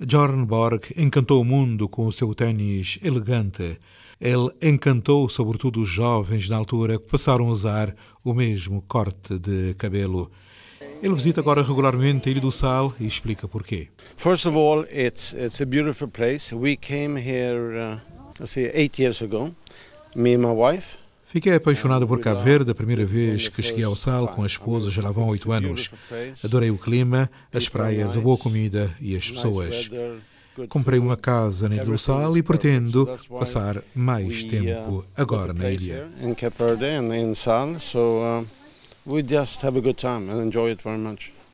Jorn Borg encantou o mundo com o seu tênis elegante. Ele encantou sobretudo os jovens na altura que passaram a usar o mesmo corte de cabelo. Ele visita agora regularmente a Ilha do Sal e explica porquê. First of all, it's it's a beautiful place. We came here, uh, let's see, eight years ago, me and my wife. Fiquei apaixonado por Cabo Verde a primeira vez que cheguei ao Sal com a esposa, já lá vão oito anos. Adorei o clima, as praias, a boa comida e as pessoas. Comprei uma casa na Ilha do Sal e pretendo passar mais uh, tempo agora na ilha. Uh,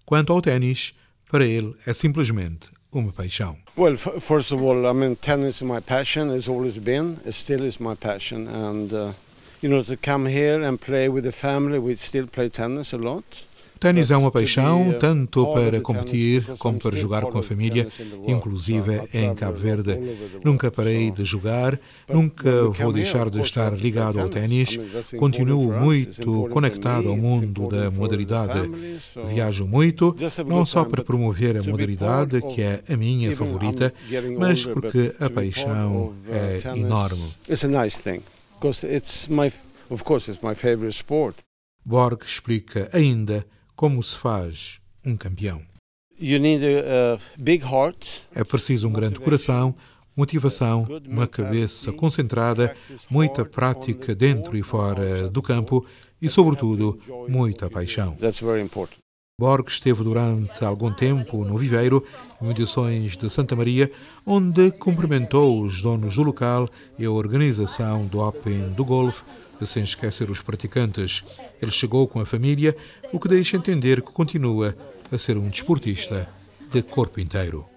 Quanto ao ténis, para ele é simplesmente uma paixão. Well, first of all, I mean, tennis is my passion. It's always been, it still is my passion, and uh, you know, to come here and play with the family. We still play tennis a lot. Tênis é uma paixão, uh, tanto para competir como para jogar com a família, inclusive em Cabo Verde. Nunca parei de jogar, nunca vou deixar de estar ligado ao ténis. Continuo muito conectado ao mundo da modalidade. Viajo muito, não só para promover a modalidade, que é a minha favorita, mas porque a paixão uh, é enorme. É uma coisa because it's my, of course, it's my favorite sport. Borg explica ainda como se faz um campeão. You need a, a big heart. É preciso um grande coração, motivação, uma cabeça concentrada, muita prática dentro e fora do campo e, sobretudo, muita paixão. That's very important. Borges esteve durante algum tempo no viveiro, em edições de Santa Maria, onde cumprimentou os donos do local e a organização do Open do Golfe, sem esquecer os praticantes. Ele chegou com a família, o que deixa entender que continua a ser um desportista de corpo inteiro.